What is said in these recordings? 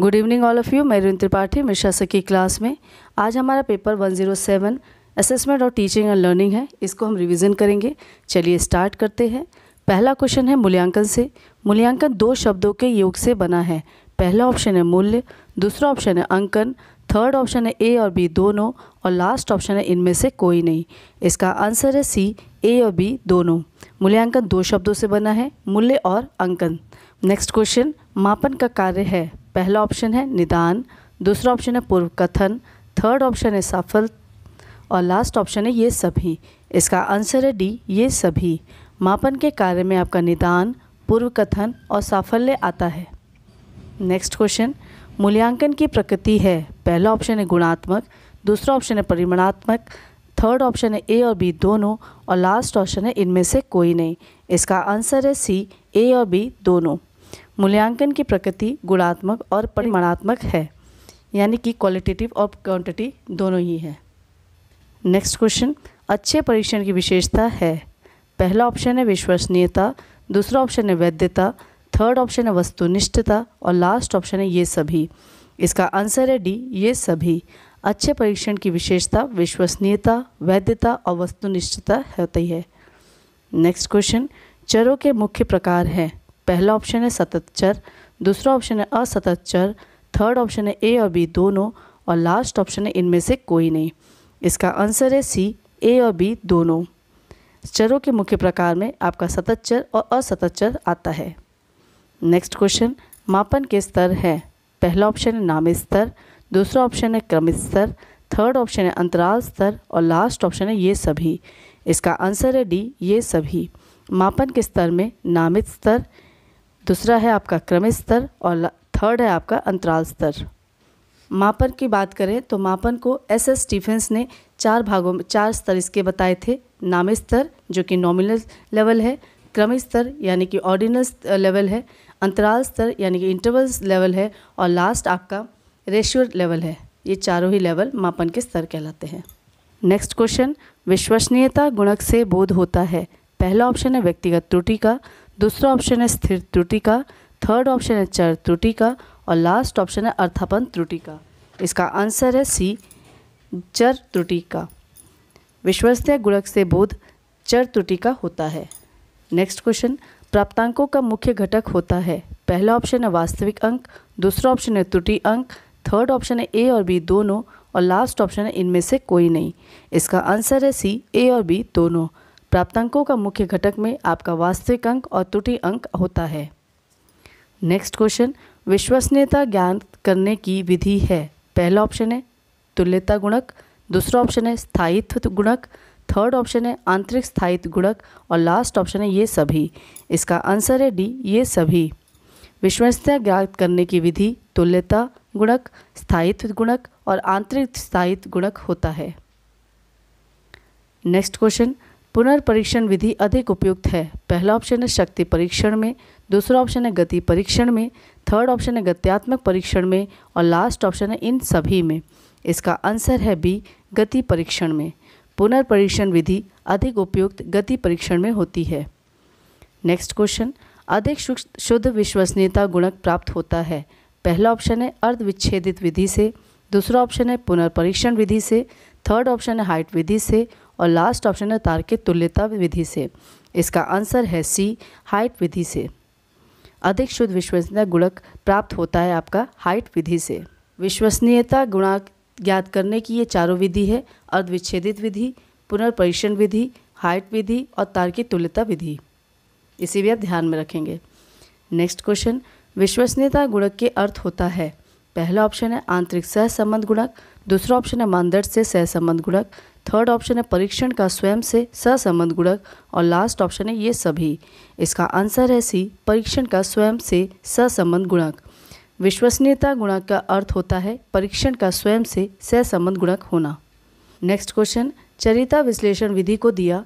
Good evening all of you मैं रिन त्रिपाठी मिश्रा सकी class में आज हमारा पेपर 107 असेसमेंट और टीचिंग एंड लर्निंग है इसको हम रिवीजन करेंगे चलिए स्टार्ट करते हैं पहला क्वेश्चन है मूल्यांकन से मूल्यांकन दो शब्दों के योग से बना है पहला ऑप्शन है मूल्य दूसरा ऑप्शन है अंकन थर्ड ऑप्शन है ए और बी दोनों और लास्ट ऑप्शन है इनमें से कोई नहीं इसका आंसर है सी ए और बी दोनों मूल्यांकन दो शब्दों से बना है मूल्य और अंकन नेक्स्ट क्वेश्चन मापन का कार्य है पहला ऑप्शन है निदान दूसरा ऑप्शन है पूर्व कथन थर्ड ऑप्शन है सफल और लास्ट ऑप्शन है ये सभी इसका आंसर है डी ये सभी मापन के कार्य में आपका निदान पूर्व कथन और साफल्य आता है नेक्स्ट क्वेश्चन मूल्यांकन की प्रकृति है पहला ऑप्शन है गुणात्मक दूसरा ऑप्शन है परिमाणात्मक थर्ड ऑप्शन है ए और बी दोनों और लास्ट ऑप्शन है इनमें से कोई नहीं इसका आंसर है सी ए और बी दोनों मूल्यांकन की प्रकृति गुणात्मक और परिमाणात्मक है यानी कि क्वालिटेटिव और क्वांटिटी दोनों ही है नेक्स्ट क्वेश्चन अच्छे परीक्षण की विशेषता है पहला ऑप्शन है विश्वसनीयता दूसरा ऑप्शन है वैधता थर्ड ऑप्शन है वस्तुनिष्ठता और लास्ट ऑप्शन है ये सभी इसका आंसर है डी ये सभी अच्छे परीक्षण की विशेषता विश्वसनीयता वैधता और वस्तुनिष्ठता होती है नेक्स्ट क्वेश्चन चरों के मुख्य प्रकार हैं पहला ऑप्शन है सतत चर दूसरा ऑप्शन है असतत चर थर्ड ऑप्शन है ए और बी दोनों और लास्ट ऑप्शन है इनमें से कोई नहीं इसका आंसर है सी ए और बी दोनों चरों के मुख्य प्रकार में आपका सतत चर और असतत चर आता है नेक्स्ट क्वेश्चन मापन के स्तर है पहला ऑप्शन है नाम स्तर दूसरा ऑप्शन है क्रम स्तर थर्ड ऑप्शन है अंतराल स्तर और लास्ट ऑप्शन है ये सभी इसका आंसर है डी ये सभी मापन के स्तर में नामित स्तर दूसरा है आपका क्रम स्तर और थर्ड है आपका अंतराल स्तर मापन की बात करें तो मापन को एस एस स्टीफेंस ने चार भागों में चार स्तर इसके बताए थे नाम स्तर जो कि नॉमिनल लेवल है क्रम स्तर यानी कि ऑर्डिनल लेवल है अंतराल स्तर यानी कि इंटरवल लेवल है और लास्ट आपका रेशियो लेवल है ये चारों ही लेवल मापन के स्तर कहलाते हैं नेक्स्ट क्वेश्चन विश्वसनीयता गुणक से बोध होता है पहला ऑप्शन है व्यक्तिगत त्रुटि का दूसरा ऑप्शन है स्थिर त्रुटि का थर्ड ऑप्शन है चर त्रुटि का और लास्ट ऑप्शन है अर्थापन त्रुटि का इसका आंसर है सी चर त्रुटि का विश्वसनीय गुणक से बोध चर त्रुटि का होता है नेक्स्ट क्वेश्चन प्राप्तांकों का मुख्य घटक होता है पहला ऑप्शन है वास्तविक अंक दूसरा ऑप्शन है त्रुटि अंक थर्ड ऑप्शन है ए और बी दोनों और लास्ट ऑप्शन है इनमें से कोई नहीं इसका आंसर है सी ए और बी दोनों प्राप्तांकों का मुख्य घटक में आपका वास्तविक अंक और त्रुटि अंक होता है नेक्स्ट क्वेश्चन विश्वसनीयता ज्ञान करने की विधि है पहला ऑप्शन है तुल्यता गुणक दूसरा ऑप्शन है स्थायित्व गुणक थर्ड ऑप्शन है आंतरिक स्थायित्व गुणक और लास्ट ऑप्शन है ये सभी इसका आंसर है डी ये सभी विश्वसनीयता ज्ञात करने की विधि तुल्यता गुणक स्थायित्व गुणक और आंतरिक स्थायित्व गुणक होता है नेक्स्ट क्वेश्चन पुनर्परीक्षण विधि अधिक उपयुक्त है पहला ऑप्शन है शक्ति परीक्षण में दूसरा ऑप्शन है गति परीक्षण में थर्ड ऑप्शन है गत्यात्मक परीक्षण में और लास्ट ऑप्शन है इन सभी में इसका आंसर है बी गति परीक्षण में पुनर्परीक्षण विधि अधिक उपयुक्त गति परीक्षण में होती है नेक्स्ट क्वेश्चन अधिक शुद्ध विश्वसनीयता गुणक प्राप्त होता है पहला ऑप्शन है अर्धविच्छेदित विधि से दूसरा ऑप्शन है पुनर्परीक्षण विधि से थर्ड ऑप्शन है हाइट विधि से और लास्ट ऑप्शन है तार्किक तुल्यता विधि से इसका आंसर है सी हाइट विधि से अधिक शुद्ध विश्वसनीय गुणक प्राप्त होता है आपका हाइट विधि से विश्वसनीयता गुणा ज्ञात करने की ये चारों विधि है अर्धविच्छेदित विधि पुनर्परीक्षण विधि हाइट विधि और तार्किक तुल्यता विधि इसे भी आप ध्यान में रखेंगे नेक्स्ट क्वेश्चन विश्वसनीयता गुणक के अर्थ होता है पहला ऑप्शन है आंतरिक सहसंबंध गुणक दूसरा ऑप्शन है मानदंड से सहसंबंध गुणक थर्ड ऑप्शन है परीक्षण का स्वयं से सहसंबंध गुणक और लास्ट ऑप्शन है ये सभी इसका आंसर है सी परीक्षण का स्वयं से सहसंबंध गुणक विश्वसनीयता गुणक का अर्थ होता है परीक्षण का स्वयं से सहसंबंध गुणक होना नेक्स्ट क्वेश्चन चरिता विश्लेषण विधि को दिया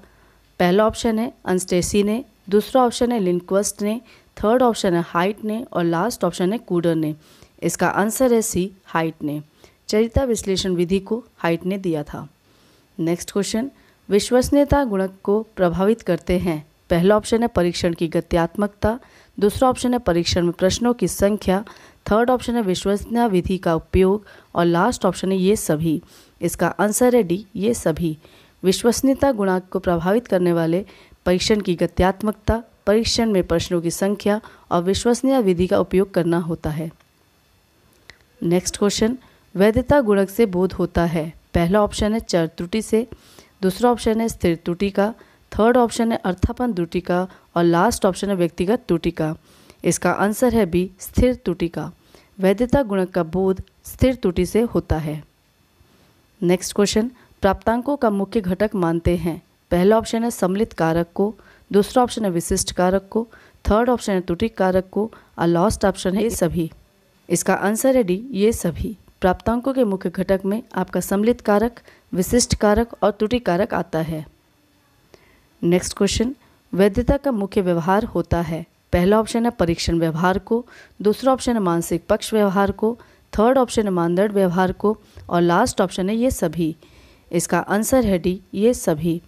पहला ऑप्शन है अंस्टेसी ने दूसरा ऑप्शन है लिंक्वस्ट ने थर्ड ऑप्शन है हाइट ने और लास्ट ऑप्शन है कूडर ने इसका आंसर है सी हाइट ने चरिता विश्लेषण विधि को हाइट ने दिया था नेक्स्ट क्वेश्चन विश्वसनीयता गुणक को प्रभावित करते हैं पहला ऑप्शन है परीक्षण की गत्यात्मकता दूसरा ऑप्शन है परीक्षण में प्रश्नों की संख्या थर्ड ऑप्शन है विश्वसनीय विधि का उपयोग और लास्ट ऑप्शन है ये सभी इसका आंसर है डी ये सभी विश्वसनीयता गुणांक को प्रभावित करने वाले परीक्षण की गत्यात्मकता परीक्षण में प्रश्नों की संख्या और विश्वसनीय विधि का उपयोग करना होता है नेक्स्ट क्वेश्चन वैधता गुणक से बोध होता है पहला ऑप्शन है चर त्रुटि से दूसरा ऑप्शन है स्थिर त्रुटि का थर्ड ऑप्शन है अर्थापन त्रुटि का और लास्ट ऑप्शन है व्यक्तिगत त्रुटि का इसका आंसर है बी स्थिर त्रुटि का वैधता गुणक का बोध स्थिर त्रुटि से होता है नेक्स्ट क्वेश्चन प्राप्तांकों का मुख्य घटक मानते हैं पहला ऑप्शन है सम्मिलित कारक को दूसरा ऑप्शन है विशिष्ट कारक को थर्ड ऑप्शन है त्रुटि कारक को और लास्ट ऑप्शन है ये सभी इसका आंसर है डी ये सभी प्राप्तांकों के मुख्य घटक में आपका सम्मिलित कारक विशिष्ट कारक और त्रुटि कारक आता है नेक्स्ट क्वेश्चन वैधता का मुख्य व्यवहार होता है पहला ऑप्शन है परीक्षण व्यवहार को दूसरा ऑप्शन है मानसिक पक्ष व्यवहार को थर्ड ऑप्शन है मानदंड व्यवहार को और लास्ट ऑप्शन है ये सभी इसका आंसर है डी ये सभी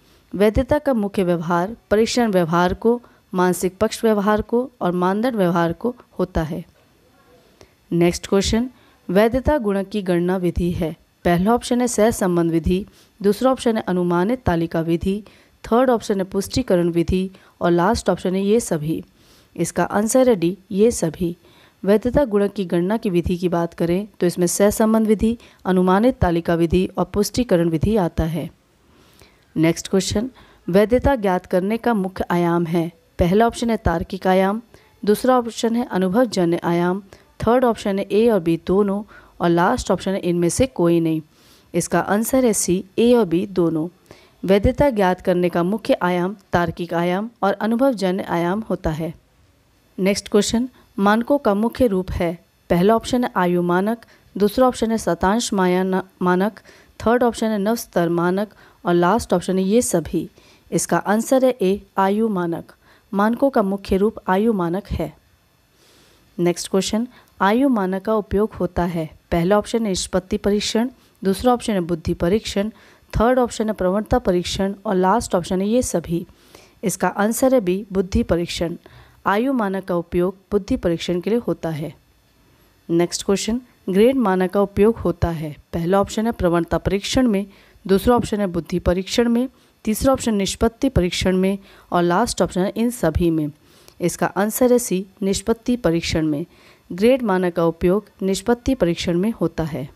वैधता का मुख्य व्यवहार परीक्षण व्यवहार को मानसिक पक्ष व्यवहार को और मानदंड व्यवहार को होता है नेक्स्ट क्वेश्चन वैधता गुणक की गणना विधि है पहला ऑप्शन है सहसंबंध विधि दूसरा ऑप्शन है अनुमानित तालिका विधि थर्ड ऑप्शन है पुष्टिकरण विधि और लास्ट ऑप्शन है ये सभी इसका आंसर है डी ये सभी वैधता गुणक की गणना की विधि की बात करें तो इसमें सहसंबंध विधि अनुमानित तालिका विधि और पुष्टिकरण विधि आता है नेक्स्ट क्वेश्चन वैधता ज्ञात करने का मुख्य आयाम है पहला ऑप्शन है तार्किक आयाम दूसरा ऑप्शन है अनुभवजन्य आयाम थर्ड ऑप्शन है ए और बी दोनों और लास्ट ऑप्शन है इनमें से कोई नहीं इसका आंसर है सी ए और बी दोनों वैधता ज्ञात करने का मुख्य आयाम तार्किक आयाम और अनुभवजन्य आयाम होता है नेक्स्ट क्वेश्चन मानकों का मुख्य रूप है पहला ऑप्शन है आयु मानक दूसरा ऑप्शन है शतांश माया मानक थर्ड ऑप्शन है नवस्तर मानक और लास्ट ऑप्शन है ये सभी इसका आंसर है ए आयु मानक मानकों का मुख्य रूप आयु मानक है नेक्स्ट क्वेश्चन आयु मानक का उपयोग होता है पहला ऑप्शन है निष्पत्ति परीक्षण दूसरा ऑप्शन है बुद्धि परीक्षण थर्ड ऑप्शन है प्रवणता परीक्षण और लास्ट ऑप्शन है ये सभी इसका आंसर है भी बुद्धि परीक्षण आयु मानक का उपयोग बुद्धि परीक्षण के लिए होता है नेक्स्ट क्वेश्चन ग्रेड मानक का उपयोग होता है पहला ऑप्शन है प्रवणता परीक्षण में दूसरा ऑप्शन है बुद्धि परीक्षण में तीसरा ऑप्शन निष्पत्ति परीक्षण में और लास्ट ऑप्शन है इन सभी में इसका आंसर है सी निष्पत्ति परीक्षण में ग्रेड मानक का उपयोग निष्पत्ति परीक्षण में होता है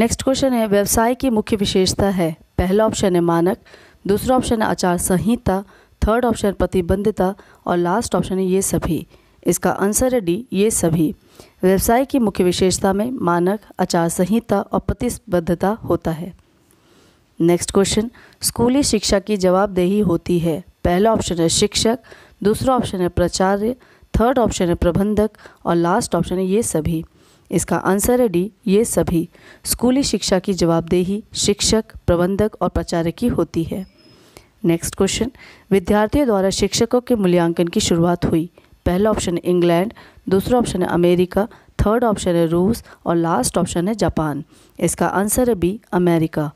नेक्स्ट क्वेश्चन है व्यवसाय की मुख्य विशेषता है पहला ऑप्शन है मानक दूसरा ऑप्शन है आचार संहिता थर्ड ऑप्शन प्रतिबंधता और लास्ट ऑप्शन है ये सभी इसका आंसर है डी ये सभी व्यवसाय की मुख्य विशेषता में मानक आचार संहिता और प्रतिबद्धता होता है नेक्स्ट क्वेश्चन स्कूली शिक्षा की जवाबदेही होती है पहला ऑप्शन है शिक्षक दूसरा ऑप्शन है प्राचार्य थर्ड ऑप्शन है प्रबंधक और लास्ट ऑप्शन है ये सभी इसका आंसर है डी ये सभी स्कूली शिक्षा की जवाबदेही शिक्षक प्रबंधक और प्राचार्य की होती है नेक्स्ट क्वेश्चन विद्यार्थियों द्वारा शिक्षकों के मूल्यांकन की शुरुआत हुई पहला ऑप्शन है इंग्लैंड दूसरा ऑप्शन है अमेरिका थर्ड ऑप्शन है रूस और लास्ट ऑप्शन है जापान इसका आंसर है बी अमेरिका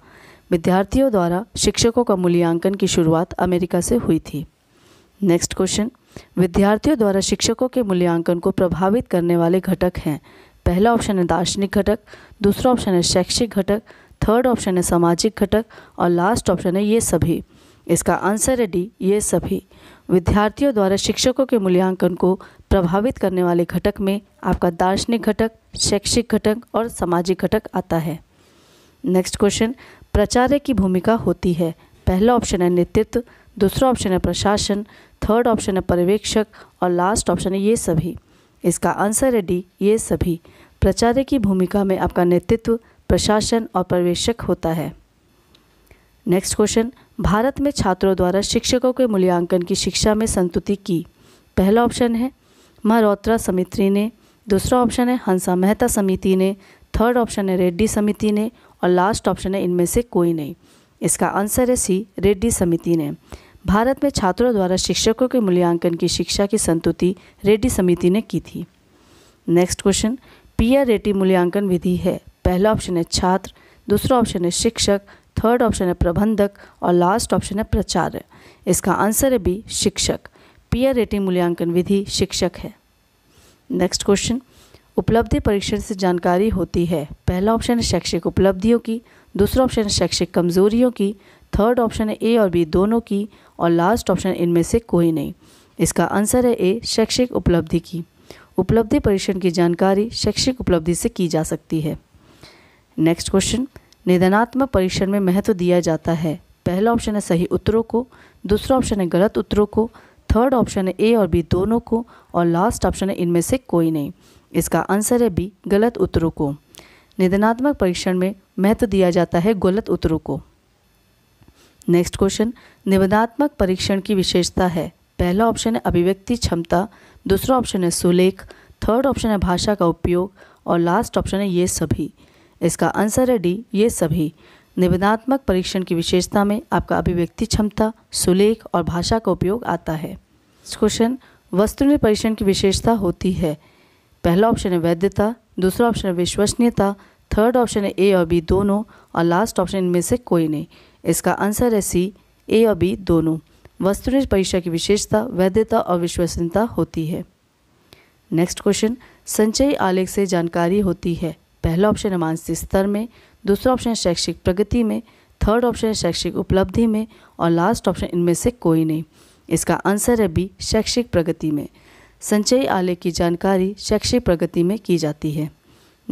विद्यार्थियों द्वारा शिक्षकों का मूल्यांकन की शुरुआत अमेरिका से हुई थी नेक्स्ट क्वेश्चन विद्यार्थियों द्वारा शिक्षकों के मूल्यांकन को प्रभावित करने वाले घटक हैं पहला ऑप्शन है दार्शनिक घटक दूसरा ऑप्शन है शैक्षिक घटक थर्ड ऑप्शन है सामाजिक घटक और लास्ट ऑप्शन है ये सभी इसका आंसर है डी ये सभी विद्यार्थियों द्वारा शिक्षकों के मूल्यांकन को प्रभावित करने वाले घटक में आपका दार्शनिक घटक शैक्षिक घटक और सामाजिक घटक आता है नेक्स्ट क्वेश्चन प्राचार्य की भूमिका होती है पहला ऑप्शन है नेतृत्व दूसरा ऑप्शन है प्रशासन थर्ड ऑप्शन है पर्यवेक्षक और लास्ट ऑप्शन है ये सभी इसका आंसर है डी ये सभी प्रचार्य की भूमिका में आपका नेतृत्व प्रशासन और पर्यवेक्षक होता है नेक्स्ट क्वेश्चन भारत में छात्रों द्वारा शिक्षकों के मूल्यांकन की शिक्षा में संतुति की पहला ऑप्शन है महारोत्रा समिति ने दूसरा ऑप्शन है हंसा मेहता समिति ने थर्ड ऑप्शन है रेड्डी समिति ने और लास्ट ऑप्शन है इनमें से कोई नहीं इसका आंसर है सी रेड्डी समिति ने भारत में छात्रों द्वारा शिक्षकों के मूल्यांकन की शिक्षा की संतुति रेड्डी समिति ने की थी नेक्स्ट क्वेश्चन पीआर रेटी मूल्यांकन विधि है पहला ऑप्शन है छात्र दूसरा ऑप्शन है शिक्षक थर्ड ऑप्शन है प्रबंधक और लास्ट ऑप्शन है प्रचार्य इसका आंसर है बी शिक्षक आर रेटिंग मूल्यांकन विधि शिक्षक है नेक्स्ट क्वेश्चन उपलब्धि परीक्षण से जानकारी होती है पहला ऑप्शन है शैक्षिक उपलब्धियों की दूसरा ऑप्शन है शैक्षिक कमजोरियों की थर्ड ऑप्शन है ए और बी दोनों की और लास्ट ऑप्शन इनमें से कोई नहीं इसका आंसर है ए शैक्षिक उपलब्धि की उपलब्धि परीक्षण की जानकारी शैक्षिक उपलब्धि से की जा सकती है नेक्स्ट क्वेश्चन निधनात्मक परीक्षण में महत्व दिया जाता है पहला ऑप्शन है सही उत्तरों को दूसरा ऑप्शन है गलत उत्तरों को थर्ड ऑप्शन है ए और बी दोनों को और लास्ट ऑप्शन है इनमें से कोई नहीं इसका आंसर है बी गलत उत्तरों को निधनात्मक परीक्षण में महत्व दिया जाता है गलत उत्तरों को नेक्स्ट क्वेश्चन निबंधात्मक परीक्षण की विशेषता है पहला ऑप्शन है अभिव्यक्ति क्षमता दूसरा ऑप्शन है सुलेख थर्ड ऑप्शन है भाषा का उपयोग और लास्ट ऑप्शन है ये सभी इसका आंसर है डी ये सभी निबंधात्मक परीक्षण की विशेषता में आपका अभिव्यक्ति क्षमता सुलेख और भाषा का उपयोग आता है क्वेश्चन में परीक्षण की विशेषता होती है पहला ऑप्शन है वैधता दूसरा ऑप्शन है विश्वसनीयता थर्ड ऑप्शन है ए और बी दोनों और लास्ट ऑप्शन इनमें से कोई नहीं इसका आंसर है सी ए और बी दोनों वस्तुनिष्ठ परीक्षा की विशेषता वैधता और विश्वसनीयता होती है नेक्स्ट क्वेश्चन संचयी आलेख से जानकारी होती है पहला ऑप्शन है मानसिक स्तर में दूसरा ऑप्शन है शैक्षिक प्रगति में थर्ड ऑप्शन है शैक्षिक उपलब्धि में और लास्ट ऑप्शन इनमें से कोई नहीं इसका आंसर है बी शैक्षिक प्रगति में संचयी आलेख की जानकारी शैक्षिक प्रगति में की जाती है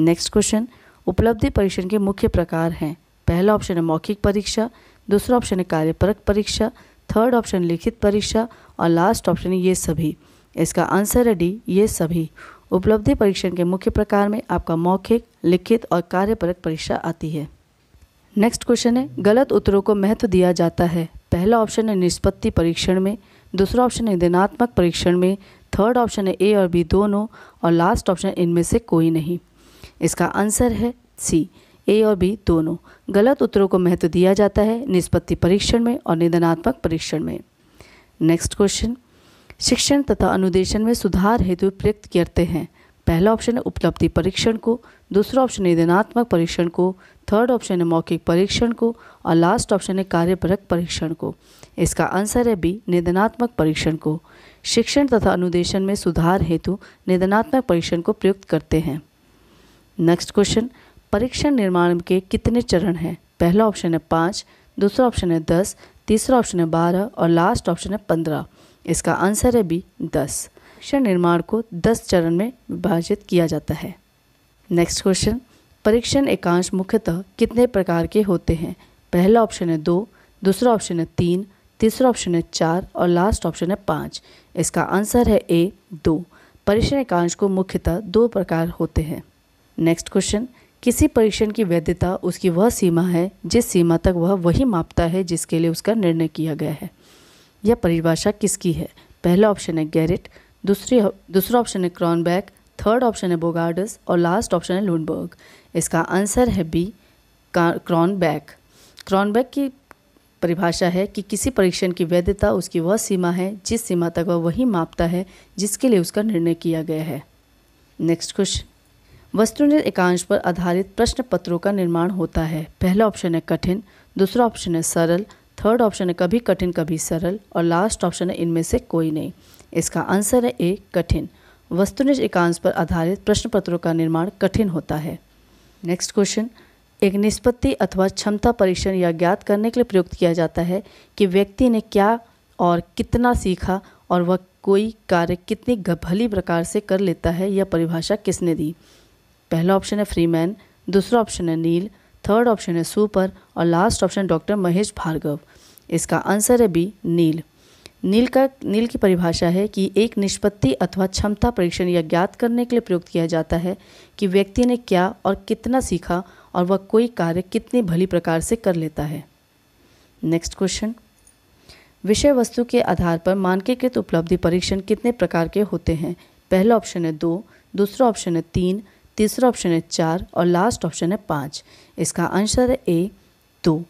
नेक्स्ट क्वेश्चन उपलब्धि परीक्षण के मुख्य प्रकार हैं पहला ऑप्शन है मौखिक परीक्षा दूसरा ऑप्शन है कार्यपरक परीक्षा थर्ड ऑप्शन लिखित परीक्षा और लास्ट ऑप्शन है ये सभी इसका आंसर है डी ये सभी उपलब्धि परीक्षण के मुख्य प्रकार में आपका मौखिक लिखित और कार्यपरक परीक्षा आती है नेक्स्ट क्वेश्चन है गलत उत्तरों को महत्व दिया जाता है पहला ऑप्शन है निष्पत्ति परीक्षण में दूसरा ऑप्शन है दिनात्मक परीक्षण में थर्ड ऑप्शन है ए और बी दोनों और लास्ट ऑप्शन इनमें से कोई नहीं इसका आंसर है सी ए और बी दोनों गलत उत्तरों को महत्व दिया जाता है निष्पत्ति परीक्षण में और निधनात्मक परीक्षण में नेक्स्ट क्वेश्चन शिक्षण तथा अनुदेशन में सुधार हेतु प्रयुक्त करते हैं पहला ऑप्शन है उपलब्धि परीक्षण को दूसरा ऑप्शन है निधनात्मक परीक्षण को थर्ड ऑप्शन है मौखिक परीक्षण को और लास्ट ऑप्शन है कार्यपरक परीक्षण को इसका आंसर है बी निधनात्मक परीक्षण को शिक्षण तथा अनुदेशन में सुधार हेतु निधनात्मक परीक्षण को प्रयुक्त करते हैं नेक्स्ट क्वेश्चन परीक्षण निर्माण के कितने चरण हैं पहला ऑप्शन है पाँच दूसरा ऑप्शन है दस तीसरा ऑप्शन है बारह और लास्ट ऑप्शन है पंद्रह इसका आंसर है बी दस परीक्षण निर्माण को दस चरण में विभाजित किया जाता है नेक्स्ट क्वेश्चन परीक्षण एकांश मुख्यतः कितने प्रकार के होते हैं पहला ऑप्शन है दो दूसरा ऑप्शन है तीन तीसरा ऑप्शन है चार और लास्ट ऑप्शन है पाँच इसका आंसर है ए दो परीक्षण एकांश को मुख्यतः दो प्रकार होते हैं नेक्स्ट क्वेश्चन किसी परीक्षण की वैधता उसकी वह सीमा है जिस सीमा तक वह वही मापता है जिसके लिए उसका निर्णय किया गया है यह परिभाषा किसकी है पहला ऑप्शन है गैरिट दूसरी दूसरा ऑप्शन है क्रॉनबैक थर्ड ऑप्शन है बोगार्डस और लास्ट ऑप्शन है लूनबर्ग इसका आंसर है बी क्रॉनबैक क्रॉनबैक की परिभाषा है कि किसी परीक्षण की वैधता उसकी वह सीमा है जिस सीमा तक वह वही मापता है जिसके लिए उसका निर्णय किया गया है नेक्स्ट क्वेश्चन वस्तुनिर्ध एकांश पर आधारित प्रश्न पत्रों का निर्माण होता है पहला ऑप्शन है कठिन दूसरा ऑप्शन है सरल थर्ड ऑप्शन है कभी कठिन कभी सरल और लास्ट ऑप्शन है इनमें से कोई नहीं इसका आंसर है ए कठिन वस्तुनिष्ठ एकांश पर आधारित प्रश्न पत्रों का निर्माण कठिन होता है नेक्स्ट क्वेश्चन एक निष्पत्ति अथवा क्षमता परीक्षण या ज्ञात करने के लिए प्रयुक्त किया जाता है कि व्यक्ति ने क्या और कितना सीखा और वह कोई कार्य कितनी भली प्रकार से कर लेता है यह परिभाषा किसने दी पहला ऑप्शन है फ्रीमैन दूसरा ऑप्शन है नील थर्ड ऑप्शन है सुपर और last option doctor Mahesh Bhargava इसका आंसर है बी नील नील का नील की परिभाषा है कि एक निष्पत्ति अथवा क्षमता परीक्षण या ज्ञात करने के लिए प्रयुक्त किया जाता है कि व्यक्ति ने क्या और कितना सीखा और वह कोई कार्य कितनी भली प्रकार से कर लेता है नेक्स्ट क्वेश्चन विषय वस्तु के आधार पर मानकीकृत उपलब्धि परीक्षण कितने प्रकार के होते हैं पहला ऑप्शन है दो दूसरा ऑप्शन है तीन तीसरा ऑप्शन है चार और लास्ट ऑप्शन है पाँच इसका आंसर है ए दो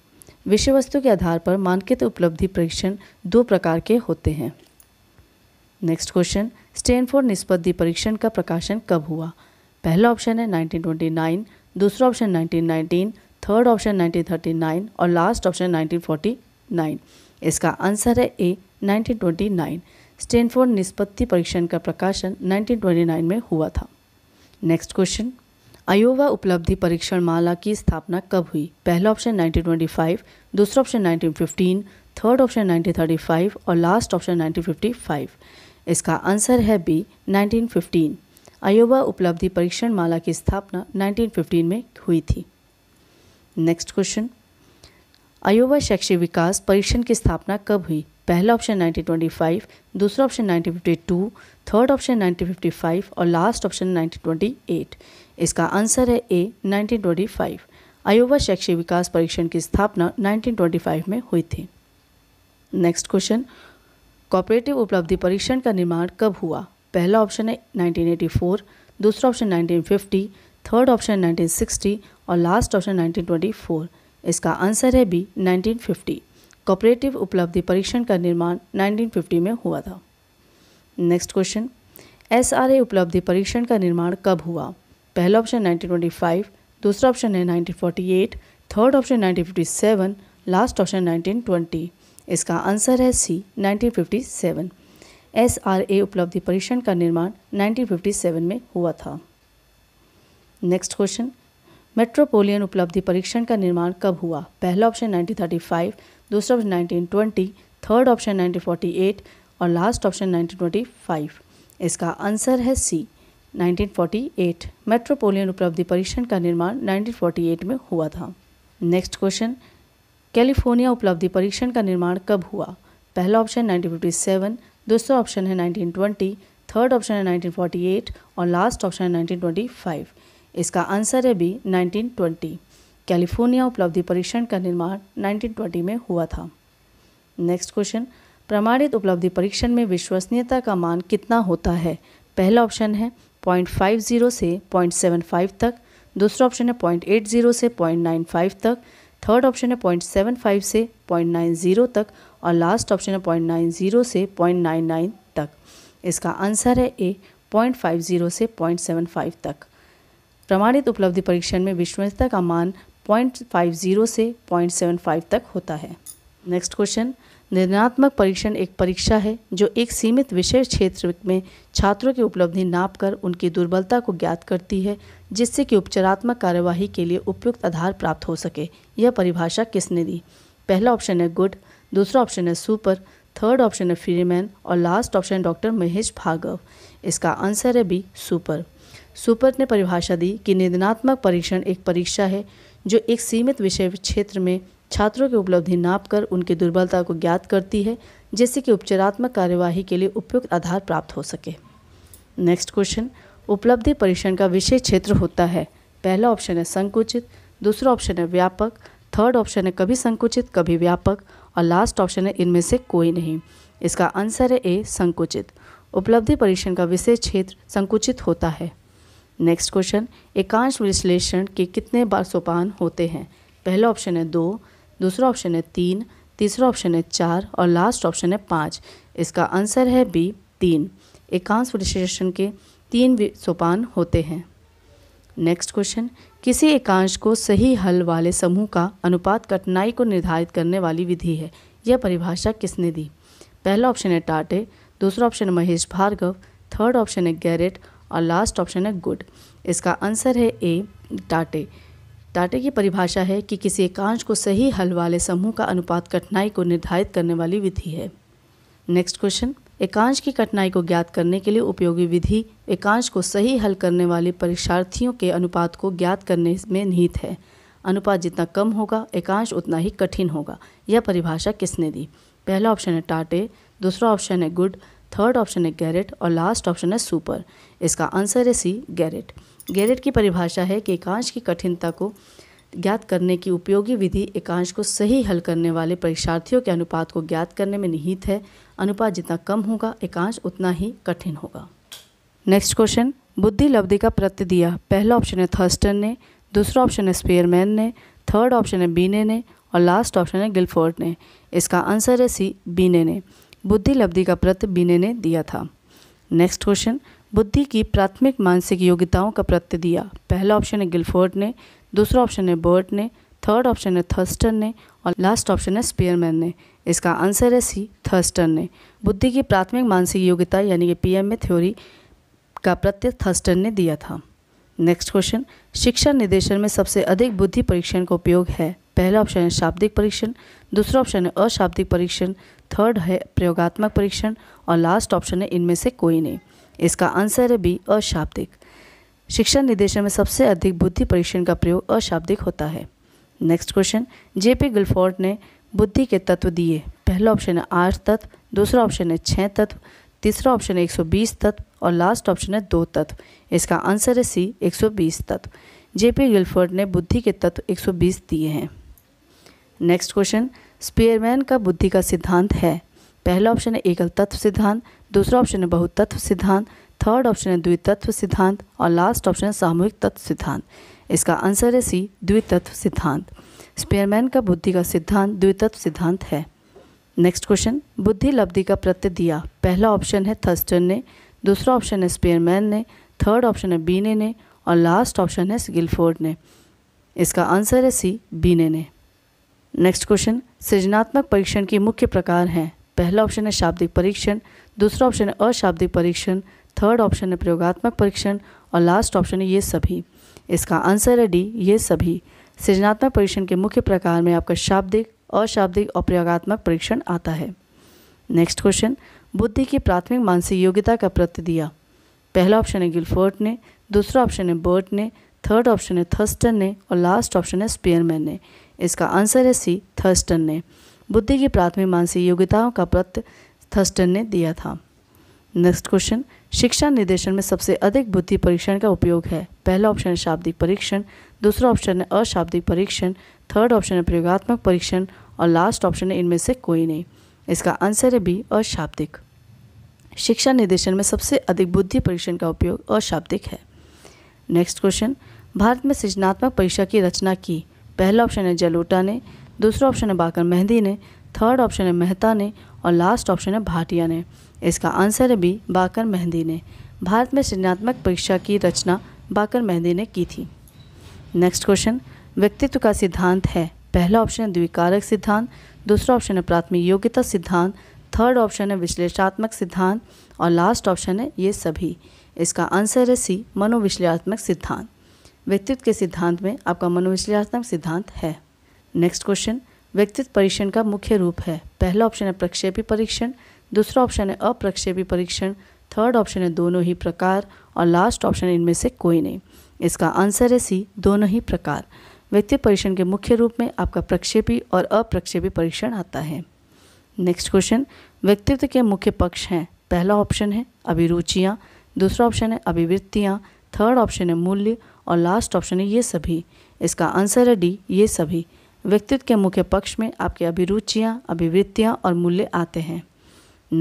विषय वस्तु के आधार पर मानकित उपलब्धि परीक्षण दो प्रकार के होते हैं नेक्स्ट क्वेश्चन स्टैनफोर्ड निष्पत्ति परीक्षण का प्रकाशन कब हुआ पहला ऑप्शन है 1929, दूसरा ऑप्शन 1919, थर्ड ऑप्शन 1939 और लास्ट ऑप्शन 1949। इसका आंसर है ए 1929। स्टैनफोर्ड निष्पत्ति परीक्षण का प्रकाशन 1929 में हुआ था नेक्स्ट क्वेश्चन अयोवा उपलब्धि परीक्षण माला की स्थापना कब हुई पहला ऑप्शन 1925, दूसरा ऑप्शन 1915, थर्ड ऑप्शन 1935 और लास्ट ऑप्शन 1955। इसका आंसर है बी 1915। अयोवा उपलब्धि परीक्षण माला की स्थापना 1915 में हुई थी नेक्स्ट क्वेश्चन अयोवा शैक्षिक विकास परीक्षण की स्थापना कब हुई पहला ऑप्शन 1925, दूसरा ऑप्शन 1952, थर्ड ऑप्शन 1955 और लास्ट ऑप्शन 1928। इसका आंसर है ए 1925। आयोवा शैक्षिक विकास परीक्षण की स्थापना 1925 में हुई थी नेक्स्ट क्वेश्चन कॉपरेटिव उपलब्धि परीक्षण का निर्माण कब हुआ पहला ऑप्शन है 1984, दूसरा ऑप्शन 1950, थर्ड ऑप्शन 1960 और लास्ट ऑप्शन 1924। इसका आंसर है बी नाइनटीन कॉपरेटिव उपलब्धि परीक्षण का निर्माण 1950 में हुआ था next question S R A उपलब्धि परीक्षण का निर्माण कब हुआ पहला ऑप्शन 1925, दूसरा ऑप्शन है 1948, थर्ड ऑप्शन 1957, लास्ट ऑप्शन 1920। इसका आंसर है सी 1957। एस आर ए उपलब्धि परीक्षण का निर्माण 1957 में हुआ था नेक्स्ट क्वेश्चन मेट्रोपोलियन उपलब्धि परीक्षण का निर्माण कब हुआ पहला ऑप्शन 1935, दूसरा option nineteen twenty third option nineteen forty eight और last option nineteen twenty five इसका आंसर है सी 1948 मेट्रोपोलियन उपलब्धि परीक्षण का निर्माण 1948 में हुआ था नेक्स्ट क्वेश्चन कैलिफोर्निया उपलब्धि परीक्षण का निर्माण कब हुआ पहला ऑप्शन 1957 दूसरा ऑप्शन है 1920 थर्ड ऑप्शन है 1948 और लास्ट ऑप्शन है 1925 इसका आंसर है बी 1920 कैलिफोर्निया उपलब्धि परीक्षण का निर्माण 1920 में हुआ था नेक्स्ट क्वेश्चन प्रमाणित उपलब्धि परीक्षण में विश्वसनीयता का मान कितना होता है पहला ऑप्शन है 0.50 से 0.75 तक दूसरा ऑप्शन है 0.80 से 0.95 तक थर्ड ऑप्शन है 0.75 से 0.90 तक और लास्ट ऑप्शन है 0.90 से 0.99 तक इसका आंसर है ए 0.50 से 0.75 तक प्रमाणित उपलब्धि परीक्षण में विश्वसनीयता का मान 0.50 से 0.75 तक होता है नेक्स्ट क्वेश्चन निर्णात्मक परीक्षण एक परीक्षा है जो एक सीमित विषय क्षेत्र में छात्रों की उपलब्धि नाप कर उनकी दुर्बलता को ज्ञात करती है जिससे कि उपचारात्मक कार्यवाही के लिए उपयुक्त आधार प्राप्त हो सके यह परिभाषा किसने दी पहला ऑप्शन है गुड दूसरा ऑप्शन है सुपर थर्ड ऑप्शन है फ्रीमैन और last option doctor Mahesh Bhargava इसका आंसर है बी सुपर सुपर ने परिभाषा दी कि निर्णात्मक परीक्षण एक परीक्षा है जो एक सीमित विषय क्षेत्र में छात्रों की उपलब्धि नाप कर उनकी दुर्बलता को ज्ञात करती है जिससे कि उपचारात्मक कार्यवाही के लिए उपयुक्त आधार प्राप्त हो सके नेक्स्ट क्वेश्चन उपलब्धि परीक्षण का विषय क्षेत्र होता है पहला ऑप्शन है संकुचित दूसरा ऑप्शन है व्यापक थर्ड ऑप्शन है कभी संकुचित कभी व्यापक और लास्ट ऑप्शन है इनमें से कोई नहीं इसका आंसर है ए संकुचित उपलब्धि परीक्षण का विषय क्षेत्र संकुचित होता है नेक्स्ट क्वेश्चन एकांश विश्लेषण के कितने बार सोपान होते हैं पहला ऑप्शन है दो दूसरा ऑप्शन है तीन तीसरा ऑप्शन है चार और लास्ट ऑप्शन है पाँच इसका आंसर है बी तीन एकांश विश्लेषण के तीन सोपान होते हैं नेक्स्ट क्वेश्चन किसी एकांश को सही हल वाले समूह का अनुपात कठिनाई को निर्धारित करने वाली विधि है यह परिभाषा किसने दी पहला ऑप्शन है टाटे दूसरा ऑप्शन है महेश भार्गव थर्ड ऑप्शन है गैरेट और लास्ट ऑप्शन है गुड इसका आंसर है ए टाटे टाटे की परिभाषा है कि किसी एकांश को सही हल वाले समूह का अनुपात कठिनाई को निर्धारित करने वाली विधि है नेक्स्ट क्वेश्चन एकांश की कठिनाई को ज्ञात करने के लिए उपयोगी विधि एकांश को सही हल करने वाले परीक्षार्थियों के अनुपात को ज्ञात करने में निहित है अनुपात जितना कम होगा एकांश उतना ही कठिन होगा यह परिभाषा किसने दी पहला ऑप्शन है टाटे दूसरा ऑप्शन है गुड थर्ड ऑप्शन है गैरेट और लास्ट ऑप्शन है सुपर इसका आंसर है सी गैरेट गैरेट की परिभाषा है कि एकांश की कठिनता को ज्ञात करने की उपयोगी विधि एकांश को सही हल करने वाले परीक्षार्थियों के अनुपात को ज्ञात करने में निहित है अनुपात जितना कम होगा एकांश उतना ही कठिन होगा नेक्स्ट क्वेश्चन बुद्धि लब्धि का प्रत्य दिया पहला ऑप्शन है थर्स्टन ने दूसरा ऑप्शन है स्पेयरमैन ने थर्ड ऑप्शन है बीने ने और लास्ट ऑप्शन है गिलफोर्ड ने इसका आंसर है सी बीने ने बुद्धि लब्धि का प्रत्य बीने ने दिया था नेक्स्ट क्वेश्चन बुद्धि की प्राथमिक मानसिक योग्यताओं का प्रत्यय दिया पहला ऑप्शन है गिलफोर्ड ने दूसरा ऑप्शन है बर्ट ने थर्ड ऑप्शन है थर्स्टन ने और लास्ट ऑप्शन है स्पियरमैन ने इसका आंसर है सी थर्स्टन ने बुद्धि की प्राथमिक मानसिक योग्यता यानी कि पीएमए थ्योरी का प्रत्यय थर्स्टन ने दिया था नेक्स्ट क्वेश्चन शिक्षा निदेशन में सबसे अधिक बुद्धि परीक्षण का उपयोग है पहला ऑप्शन है शाब्दिक परीक्षण दूसरा ऑप्शन है अशाब्दिक परीक्षण थर्ड है प्रयोगात्मक परीक्षण और लास्ट ऑप्शन है इनमें से कोई नहीं इसका आंसर है बी अशाब्दिक शिक्षा निदेशन में सबसे अधिक बुद्धि परीक्षण का प्रयोग अशाब्दिक होता है next question J P Guilford ने बुद्धि के तत्व दिए पहला ऑप्शन है आठ तत्व दूसरा ऑप्शन है छः तत्व तीसरा ऑप्शन है 120 तत्व और लास्ट ऑप्शन है दो तत्व इसका आंसर है सी 120 तत्व जेपी गिलफोर्ड ने बुद्धि के तत्व 120 दिए हैं नेक्स्ट क्वेश्चन स्पेयरमैन का बुद्धि का सिद्धांत है पहला ऑप्शन है एकल तत्व सिद्धांत दूसरा ऑप्शन है बहुतत्व सिद्धांत थर्ड ऑप्शन है द्वितत्व सिद्धांत और लास्ट ऑप्शन है सामूहिक तत्व सिद्धांत इसका आंसर है सी द्वितत्व सिद्धांत स्पेयरमैन का बुद्धि का सिद्धांत द्वितत्व सिद्धांत है नेक्स्ट क्वेश्चन बुद्धि लब्धि का प्रत्यय दिया पहला ऑप्शन है थर्स्टन ने दूसरा ऑप्शन है स्पेयरमैन ने थर्ड ऑप्शन है बीने ने और लास्ट ऑप्शन है गिलफोर्ड ने इसका आंसर है सी बीने ने नेक्स्ट क्वेश्चन सृजनात्मक परीक्षण के मुख्य प्रकार हैं पहला ऑप्शन है शाब्दिक परीक्षण दूसरा ऑप्शन है अशाब्दिक परीक्षण थर्ड ऑप्शन है प्रयोगात्मक परीक्षण और लास्ट ऑप्शन है ये सभी इसका आंसर है डी ये सभी सृजनात्मक परीक्षण के मुख्य प्रकार में आपका शाब्दिक अशाब्दिक और प्रयोगात्मक परीक्षण आता है नेक्स्ट क्वेश्चन बुद्धि की प्राथमिक मानसिक योग्यता का प्रत्य दिया पहला ऑप्शन है गिलफोर्ट ने दूसरा ऑप्शन है बर्ट ने थर्ड ऑप्शन है थर्स्टन ने और लास्ट ऑप्शन है स्पेयरमैन ने इसका आंसर है सी थर्स्टन ने बुद्धि की प्राथमिक मानसिक योग्यताओं का प्रत्य थर्स्टन ने दिया था नेक्स्ट क्वेश्चन शिक्षा निर्देशन में सबसे अधिक बुद्धि परीक्षण का उपयोग है पहला ऑप्शन है शाब्दिक परीक्षण दूसरा ऑप्शन है अशाब्दिक परीक्षण थर्ड ऑप्शन है प्रयोगात्मक परीक्षण और लास्ट ऑप्शन है इनमें से कोई नहीं इसका आंसर है बी अशाब्दिक शिक्षा निर्देशन में सबसे अधिक बुद्धि परीक्षण का उपयोग अशाब्दिक है नेक्स्ट क्वेश्चन भारत में सृजनात्मक परीक्षा की रचना की पहला ऑप्शन है जलोटा ने दूसरा ऑप्शन है बाकर मेहंदी ने थर्ड ऑप्शन है मेहता ने और लास्ट ऑप्शन है भाटिया ने इसका आंसर है बी बाकर मेहंदी ने भारत में सृजनात्मक परीक्षा की रचना बाकर मेहंदी ने की थी नेक्स्ट क्वेश्चन व्यक्तित्व का सिद्धांत है पहला ऑप्शन है द्विकारक सिद्धांत दूसरा ऑप्शन है प्राथमिक योग्यता सिद्धांत थर्ड ऑप्शन है विश्लेषणात्मक सिद्धांत और लास्ट ऑप्शन है ये सभी इसका आंसर है सी मनोविश्लेषात्मक सिद्धांत व्यक्तित्व के सिद्धांत में आपका मनोविश्लेषणात्मक सिद्धांत है नेक्स्ट क्वेश्चन व्यक्तित्व परीक्षण का मुख्य रूप है पहला ऑप्शन है प्रक्षेपी परीक्षण दूसरा ऑप्शन है अप्रक्षेपी परीक्षण थर्ड ऑप्शन है दोनों ही प्रकार और लास्ट ऑप्शन इनमें से कोई नहीं इसका आंसर है सी दोनों ही प्रकार व्यक्तित्व परीक्षण के मुख्य रूप में आपका प्रक्षेपी और अप्रक्षेपी परीक्षण आता है नेक्स्ट क्वेश्चन व्यक्तित्व के मुख्य पक्ष हैं पहला ऑप्शन है अभिरुचियाँ दूसरा ऑप्शन है अभिवृत्तियाँ थर्ड ऑप्शन है मूल्य और लास्ट ऑप्शन है ये सभी इसका आंसर है डी ये सभी व्यक्तित्व के मुख्य पक्ष में आपके अभिरुचियाँ अभिवृत्तियाँ और मूल्य आते हैं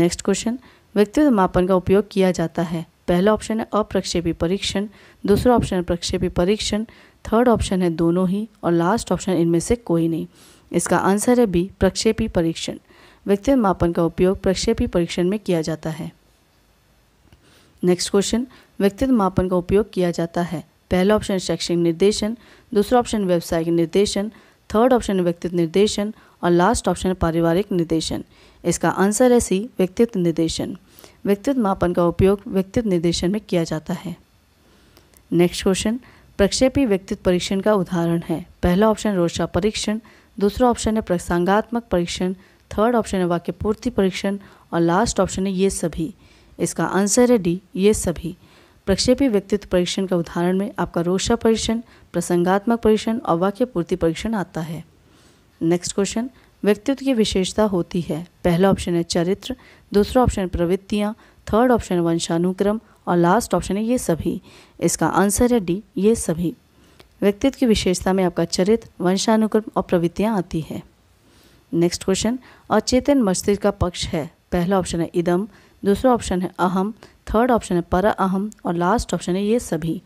नेक्स्ट क्वेश्चन व्यक्तित्व मापन का उपयोग किया जाता है पहला ऑप्शन है अप्रक्षेपी परीक्षण दूसरा ऑप्शन है प्रक्षेपी परीक्षण थर्ड ऑप्शन है दोनों ही और लास्ट ऑप्शन इनमें से कोई नहीं इसका आंसर है बी प्रक्षेपी परीक्षण व्यक्तित्व मापन का उपयोग प्रक्षेपी परीक्षण में किया जाता है नेक्स्ट क्वेश्चन व्यक्तित्व मापन का उपयोग किया जाता है पहला ऑप्शन शैक्षणिक निर्देशन दूसरा ऑप्शन व्यवसायिक निर्देशन थर्ड ऑप्शन व्यक्तित्व निर्देशन और लास्ट ऑप्शन पारिवारिक निर्देशन इसका आंसर है सी व्यक्तित्व निर्देशन व्यक्तित्व मापन का उपयोग व्यक्तित्व निर्देशन में किया जाता है नेक्स्ट क्वेश्चन प्रक्षेपी व्यक्तित्व परीक्षण का उदाहरण है पहला ऑप्शन रोषा परीक्षण दूसरा ऑप्शन है प्रसंगात्मक परीक्षण थर्ड ऑप्शन है वाक्यपूर्ति परीक्षण और लास्ट ऑप्शन है ये सभी इसका आंसर है डी ये सभी प्रक्षेपी व्यक्तित्व परीक्षण के उदाहरण में आपका रोषा परीक्षण प्रसंगात्मक परीक्षण और वाक्य पूर्ति परीक्षण आता है नेक्स्ट क्वेश्चन व्यक्तित्व की विशेषता होती है पहला ऑप्शन है चरित्र दूसरा ऑप्शन है प्रवृत्तियाँ थर्ड ऑप्शन है वंशानुक्रम और लास्ट ऑप्शन है ये सभी इसका आंसर है डी ये सभी व्यक्तित्व की विशेषता में आपका चरित्र वंशानुक्रम और प्रवृत्तियाँ आती है नेक्स्ट क्वेश्चन अचेतन मस्तिष्क का पक्ष है पहला ऑप्शन है इदम दूसरा ऑप्शन है अहम थर्ड ऑप्शन है पर अहम और लास्ट ऑप्शन है ये सभी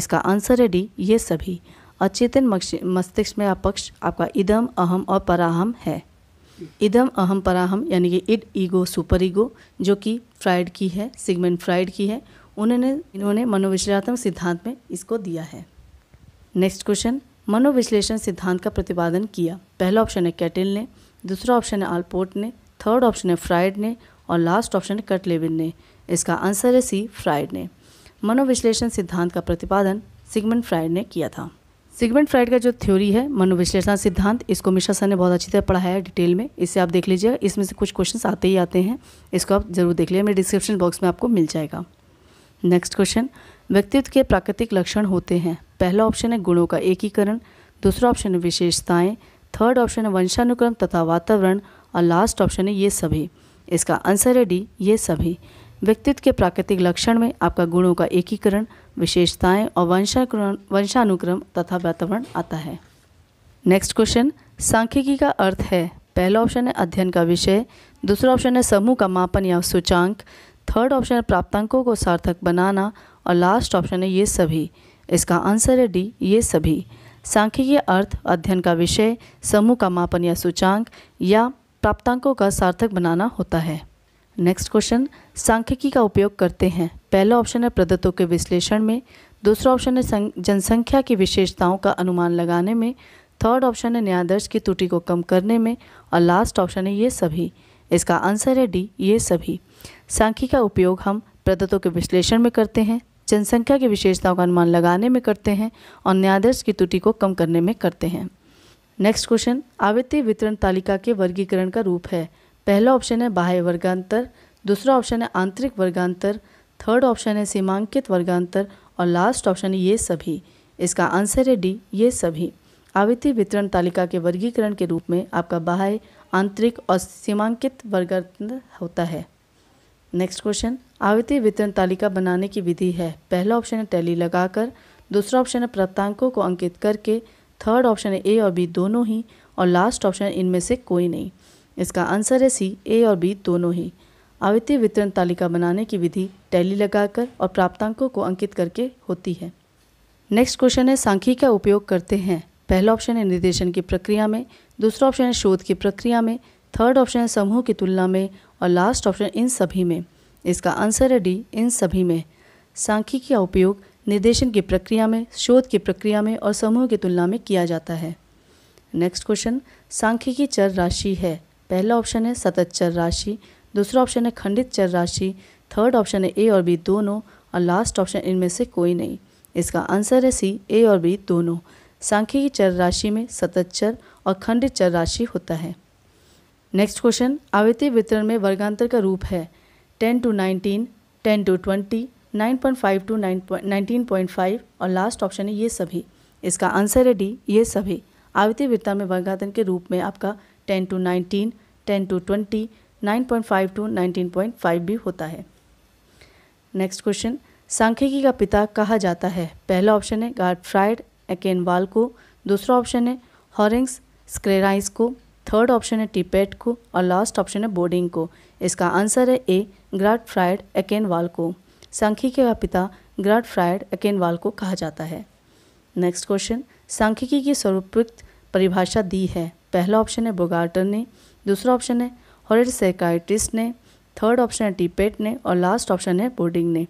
इसका आंसर है डी ये सभी अचेतन मस्तिष्क में अपक्ष आपका इदम अहम और पराहम है इदम अहम पराहम यानी कि इड ईगो सुपर ईगो जो कि फ्राइड की है सिगमेंट फ्राइड की है उन्होंने इन्होंने मनोविश्लेषणात्मक सिद्धांत में इसको दिया है नेक्स्ट क्वेश्चन मनोविश्लेषण सिद्धांत का प्रतिपादन किया पहला ऑप्शन है कैटिल ने दूसरा ऑप्शन है आलपोर्ट ने थर्ड ऑप्शन है फ्राइड ने और लास्ट ऑप्शन है कटलेविन ने इसका आंसर है सी फ्राइड ने मनोविश्लेषण सिद्धांत का प्रतिपादन सिगमेंट फ्राइड ने किया था सिगमेंट फ्राइड का जो थ्योरी है मनोविश्लेषण सिद्धांत इसको मिश्रा सर ने बहुत अच्छी तरह पढ़ाया है डिटेल में इसे आप देख लीजिएगा इसमें से कुछ क्वेश्चन आते ही आते हैं इसको आप जरूर देख लीजिए मेरे डिस्क्रिप्शन बॉक्स में आपको मिल जाएगा नेक्स्ट क्वेश्चन व्यक्तित्व के प्राकृतिक लक्षण होते हैं पहला ऑप्शन है गुणों का एकीकरण दूसरा ऑप्शन है विशेषताएँ थर्ड ऑप्शन है वंशानुक्रम तथा वातावरण और लास्ट ऑप्शन है ये सभी इसका आंसर है डी ये सभी व्यक्तित्व के प्राकृतिक लक्षण में आपका गुणों का एकीकरण विशेषताएं और वंशाक्रम वंशानुक्रम तथा वातावरण आता है नेक्स्ट क्वेश्चन सांख्यिकी का अर्थ है पहला ऑप्शन है अध्ययन का विषय दूसरा ऑप्शन है समूह का मापन या सूचांक थर्ड ऑप्शन है प्राप्तांकों को सार्थक बनाना और लास्ट ऑप्शन है ये सभी इसका आंसर है डी ये सभी सांख्यिकीय अर्थ अध्ययन का विषय समूह का मापन या सूचांक या प्राप्तांकों का सार्थक बनाना होता है नेक्स्ट क्वेश्चन सांख्यिकी का उपयोग करते हैं पहला ऑप्शन है प्रदत्तों के विश्लेषण में दूसरा ऑप्शन है जनसंख्या की विशेषताओं का अनुमान लगाने में थर्ड ऑप्शन है न्यायदर्श की त्रुटि को कम करने में और लास्ट ऑप्शन है ये सभी इसका आंसर है डी ये सभी सांख्यिकी का उपयोग हम प्रदत्तों के विश्लेषण में करते हैं जनसंख्या की विशेषताओं का अनुमान लगाने में करते हैं और न्यायदर्श की त्रुटि को कम करने में करते हैं नेक्स्ट क्वेश्चन आवृत्ति वितरण तालिका के वर्गीकरण का रूप है पहला ऑप्शन है बाह्य वर्गांतर दूसरा ऑप्शन है आंतरिक वर्गांतर थर्ड ऑप्शन है सीमांकित वर्गांतर और लास्ट ऑप्शन है ये सभी इसका आंसर है डी ये सभी आवृत्ति वितरण तालिका के वर्गीकरण के रूप में आपका बाह्य आंतरिक और सीमांकित वर्गांतर होता है नेक्स्ट क्वेश्चन आवित्तीय वितरण तालिका बनाने की विधि है पहला ऑप्शन है टैली लगाकर दूसरा ऑप्शन है प्राप्तांकों को अंकित करके थर्ड ऑप्शन है ए और बी दोनों ही और लास्ट ऑप्शन इनमें से कोई नहीं इसका आंसर है सी ए और बी दोनों ही आवित्तीय वितरण तालिका बनाने की विधि टैली लगाकर और प्राप्तांकों को अंकित करके होती है नेक्स्ट क्वेश्चन है सांख्यिकी का उपयोग करते हैं पहला ऑप्शन है निर्देशन की प्रक्रिया में दूसरा ऑप्शन है शोध की प्रक्रिया में थर्ड ऑप्शन है समूह की तुलना में और लास्ट ऑप्शन इन सभी में इसका आंसर है डी इन सभी में सांख्यिकी का उपयोग निर्देशन की प्रक्रिया में शोध की प्रक्रिया में और समूह की तुलना में किया जाता है नेक्स्ट क्वेश्चन सांख्यिकी चर राशि है पहला ऑप्शन है सतत चर राशि दूसरा ऑप्शन है खंडित चर राशि थर्ड ऑप्शन है ए और बी दोनों और लास्ट ऑप्शन इनमें से कोई नहीं इसका आंसर है सी ए और बी दोनों सांख्यिकी चर राशि में सतत चर और खंडित चर राशि होता है नेक्स्ट क्वेश्चन आवृत्ति वितरण में वर्गांतर का रूप है ten to nineteen ten to twenty 9.5 to point 19.5 और लास्ट ऑप्शन है ये सभी इसका आंसर है डी ये सभी आवृत्ति वृत्ता में वर्गातन के रूप में आपका 10 टू 19, 10 टू 20, 9.5 टू 19.5 भी होता है नेक्स्ट क्वेश्चन सांख्यिकी का पिता कहा जाता है पहला ऑप्शन है गार्ड फ्राइड वाल को दूसरा ऑप्शन है हॉरिंग्स स्क्रेराइस को थर्ड ऑप्शन है टिपेट को और लास्ट ऑप्शन है बोर्डिंग को इसका आंसर है ए ग्राट फ्राइड एकेन वाल को सांख्यिकी का पिता ग्राड फ्रायड अकेनवाल को कहा जाता है नेक्स्ट क्वेश्चन सांख्यिकी की स्वरूपयुक्त परिभाषा दी है पहला ऑप्शन है बोगार्टर ने दूसरा ऑप्शन है हॉरिड साइकाइट्रिस्ट ने थर्ड ऑप्शन है टीपेट ने और लास्ट ऑप्शन है बोर्डिंग ने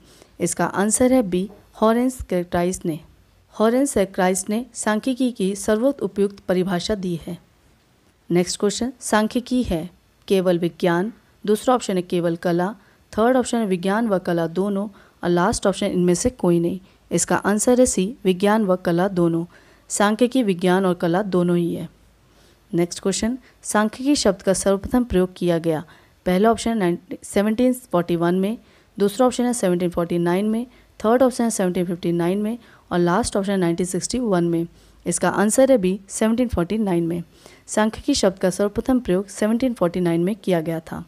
इसका आंसर है बी हॉरेंस क्रेक्टाइस ने हॉरेंस सेक्राइस ने सांख्यिकी की सर्वोत्त उपयुक्त परिभाषा दी है नेक्स्ट क्वेश्चन सांख्यिकी है केवल विज्ञान दूसरा ऑप्शन है केवल कला थर्ड ऑप्शन है विज्ञान व कला दोनों और लास्ट ऑप्शन इनमें से कोई नहीं इसका आंसर है सी विज्ञान व कला दोनों सांख्यिकी विज्ञान और कला दोनों ही है नेक्स्ट क्वेश्चन सांख्यिकी शब्द का सर्वप्रथम प्रयोग किया गया पहला ऑप्शन है सेवनटीन फोर्टी वन में दूसरा ऑप्शन है सेवनटीन फोर्टी नाइन में थर्ड ऑप्शन है सेवनटीन फिफ्टी नाइन में और लास्ट ऑप्शन है नाइनटीन सिक्सटी वन में इसका आंसर है बी सेवनटीन फोर्टी नाइन में सांख्यिकी शब्द का सर्वप्रथम प्रयोग सेवनटीन फोर्टी नाइन में किया गया था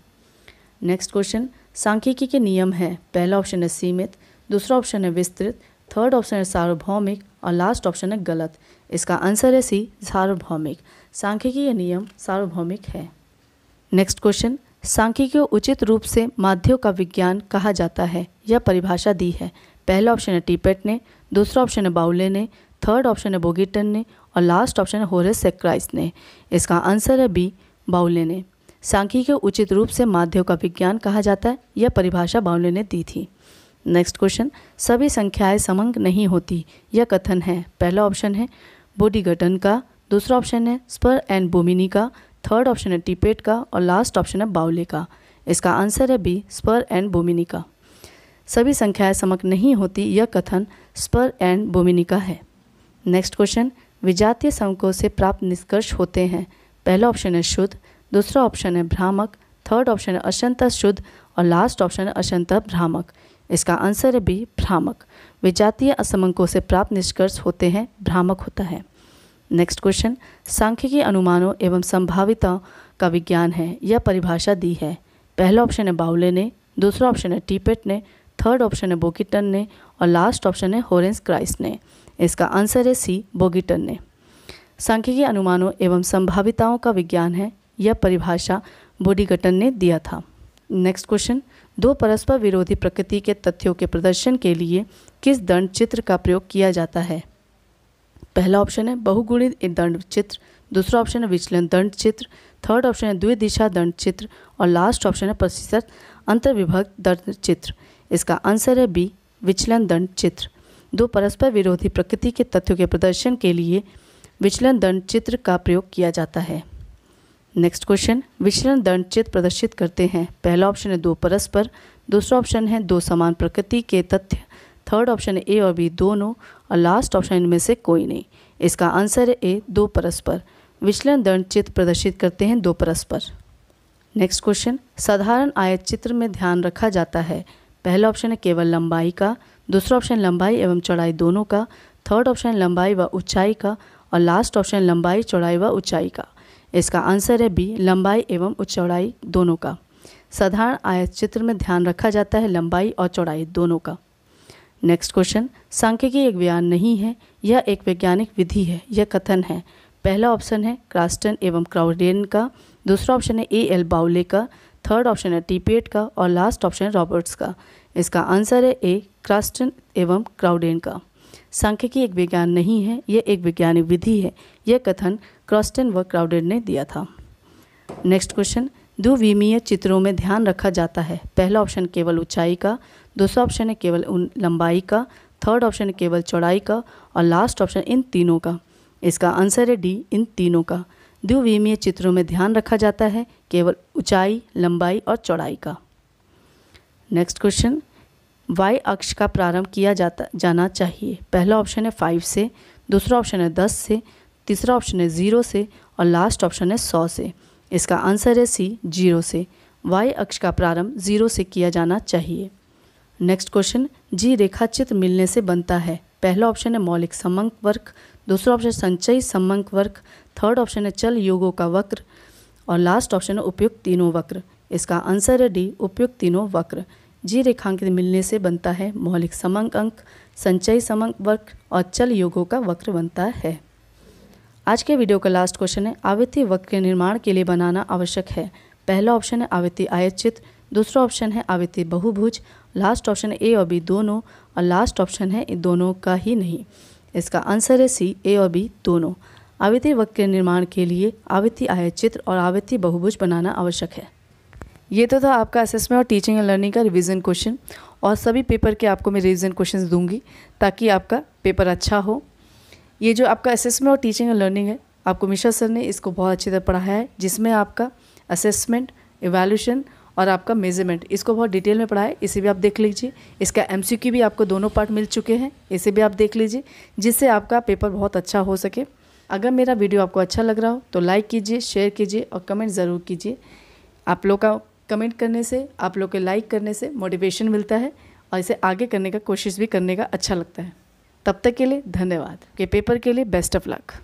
नेक्स्ट क्वेश्चन सांख्यिकी के नियम हैं पहला ऑप्शन है सीमित दूसरा ऑप्शन है विस्तृत थर्ड ऑप्शन है सार्वभौमिक और लास्ट ऑप्शन है गलत इसका आंसर है सी सार्वभौमिक सांख्यिकी के नियम सार्वभौमिक है नेक्स्ट क्वेश्चन सांख्यिकी को उचित रूप से माध्यम का विज्ञान कहा जाता है यह परिभाषा दी है पहला ऑप्शन है टीपेट ने दूसरा ऑप्शन है बाउले ने थर्ड ऑप्शन है बोगिटन ने और लास्ट ऑप्शन है होरेस सेक्राइस ने इसका आंसर है बी बाउले ने सांख्य को उचित रूप से माध्यव का विज्ञान कहा जाता है यह परिभाषा बावले ने दी थी नेक्स्ट क्वेश्चन सभी संख्याएं समंग नहीं होती यह कथन है पहला ऑप्शन है बोडी गठन का दूसरा ऑप्शन है स्पर एंड बोमिनी का थर्ड ऑप्शन है टिपेट का और लास्ट ऑप्शन है बाउले का इसका आंसर है बी स्पर एंड बोमिनी का सभी संख्याएं समक नहीं होती यह कथन स्पर एंड बोमिनी का है नेक्स्ट क्वेश्चन विजातीय समकों से प्राप्त निष्कर्ष होते हैं पहला ऑप्शन है शुद्ध दूसरा ऑप्शन है भ्रामक थर्ड ऑप्शन है अशंत शुद्ध और लास्ट ऑप्शन है अशंत भ्रामक इसका आंसर है बी भ्रामक विजातीय असमंकों से प्राप्त निष्कर्ष होते हैं भ्रामक होता है नेक्स्ट क्वेश्चन सांख्यिकी अनुमानों एवं संभाविता का विज्ञान है यह परिभाषा दी है पहला ऑप्शन है बाउले ने दूसरा ऑप्शन है टीपेट ने थर्ड ऑप्शन है बोगिटन ने और लास्ट ऑप्शन है होरेंस क्राइस ने इसका आंसर है सी बोगिटन ने सांख्यिकी अनुमानों एवं संभाविताओं का विज्ञान है यह परिभाषा बोडीगटन ने दिया था नेक्स्ट क्वेश्चन दो परस्पर विरोधी प्रकृति के तथ्यों के प्रदर्शन के लिए किस दंड चित्र का प्रयोग किया जाता है पहला ऑप्शन है बहुगुणित दंड चित्र दूसरा ऑप्शन है विचलन दंड चित्र थर्ड ऑप्शन है द्विदिशा दंड चित्र और लास्ट ऑप्शन है प्रतिशत अंतर्विभक्त दंड चित्र इसका आंसर है बी विचलन दंड चित्र दो परस्पर विरोधी प्रकृति के तथ्यों के प्रदर्शन के लिए विचलन दंड चित्र का प्रयोग किया जाता है नेक्स्ट क्वेश्चन विचरण दंडचित प्रदर्शित करते हैं पहला ऑप्शन है दो परस्पर दूसरा ऑप्शन है दो समान प्रकृति के तथ्य थर्ड ऑप्शन है ए और बी दोनों और लास्ट ऑप्शन इनमें से कोई नहीं इसका आंसर है ए दो परस्पर विचलन दंड चित्र प्रदर्शित करते हैं दो परस्पर नेक्स्ट क्वेश्चन साधारण आयत चित्र में ध्यान रखा जाता है पहला ऑप्शन है केवल लंबाई का दूसरा ऑप्शन लंबाई एवं चौड़ाई दोनों का थर्ड ऑप्शन लंबाई व ऊंचाई का और लास्ट ऑप्शन लंबाई चौड़ाई व ऊंचाई का इसका आंसर है बी लंबाई एवं चौड़ाई दोनों का साधारण आयत चित्र में ध्यान रखा जाता है लंबाई और चौड़ाई दोनों का नेक्स्ट क्वेश्चन सांख्यिकी एक व्यान नहीं है यह एक वैज्ञानिक विधि है यह कथन है पहला ऑप्शन है क्रास्टन एवं क्राउडेन का दूसरा ऑप्शन है ए एल बाउले का थर्ड ऑप्शन है टीपेट का और लास्ट ऑप्शन है रॉबर्ट्स का इसका आंसर है ए क्रास्टन एवं क्राउडेन का सांख्यिकी एक विज्ञान नहीं है यह एक वैज्ञानिक विधि है यह कथन क्रॉस्टन व क्राउडेड ने दिया था नेक्स्ट क्वेश्चन द्विविमीय चित्रों में ध्यान रखा जाता है पहला ऑप्शन केवल ऊंचाई का दूसरा ऑप्शन है केवल लंबाई का थर्ड ऑप्शन है केवल चौड़ाई का और लास्ट ऑप्शन इन तीनों का इसका आंसर है डी इन तीनों का द्विविमीय चित्रों में ध्यान रखा जाता है केवल ऊंचाई लंबाई और चौड़ाई का नेक्स्ट क्वेश्चन वाई अक्ष का प्रारंभ किया जाता जाना चाहिए पहला ऑप्शन है फाइव से दूसरा ऑप्शन है दस से तीसरा ऑप्शन है ज़ीरो से और लास्ट ऑप्शन है सौ से इसका आंसर है सी जीरो से वाई अक्ष का प्रारंभ जीरो से किया जाना चाहिए नेक्स्ट क्वेश्चन जी रेखा चित्र मिलने से बनता है पहला ऑप्शन है मौलिक समंक वर्क दूसरा ऑप्शन संचयी समंक वर्क थर्ड ऑप्शन है चल योगों का वक्र और लास्ट ऑप्शन है उपयुक्त तीनों वक्र इसका आंसर है डी उपयुक्त तीनों वक्र जी रेखांकित मिलने से बनता है मौलिक समंक अंक संचयी समंक वर्क और चल योगों का वक्र बनता है आज के वीडियो का लास्ट क्वेश्चन है आवृत्ति वक्र के निर्माण के लिए बनाना आवश्यक है पहला ऑप्शन है आवृत्ति आयत चित्र दूसरा ऑप्शन है आवृत्ति बहुभुज लास्ट ऑप्शन ए और बी दोनों और लास्ट ऑप्शन है दोनों का ही नहीं इसका आंसर है सी ए और बी दोनों आवृत्ति वक्र निर्माण के लिए आवृत्ति आयत चित्र और आवृत्ति बहुभुज बनाना आवश्यक है ये तो था आपका असेसमेंट और टीचिंग एंड लर्निंग का रिविजन क्वेश्चन और सभी पेपर के आपको मैं रिविजन क्वेश्चन दूंगी ताकि आपका पेपर अच्छा हो ये जो आपका असेसमेंट और टीचिंग एंड लर्निंग है आपको मिश्रा सर ने इसको बहुत अच्छी तरह पढ़ाया है जिसमें आपका असेसमेंट इवेल्यूशन और आपका मेजरमेंट इसको बहुत डिटेल में पढ़ाया है इसे भी आप देख लीजिए इसका एम भी आपको दोनों पार्ट मिल चुके हैं इसे भी आप देख लीजिए जिससे आपका पेपर बहुत अच्छा हो सके अगर मेरा वीडियो आपको अच्छा लग रहा हो तो लाइक कीजिए शेयर कीजिए और कमेंट ज़रूर कीजिए आप लोग का कमेंट करने से आप लोग के लाइक करने से मोटिवेशन मिलता है और इसे आगे करने का कोशिश भी करने का अच्छा लगता है तब तक के लिए धन्यवाद के पेपर के लिए बेस्ट ऑफ लक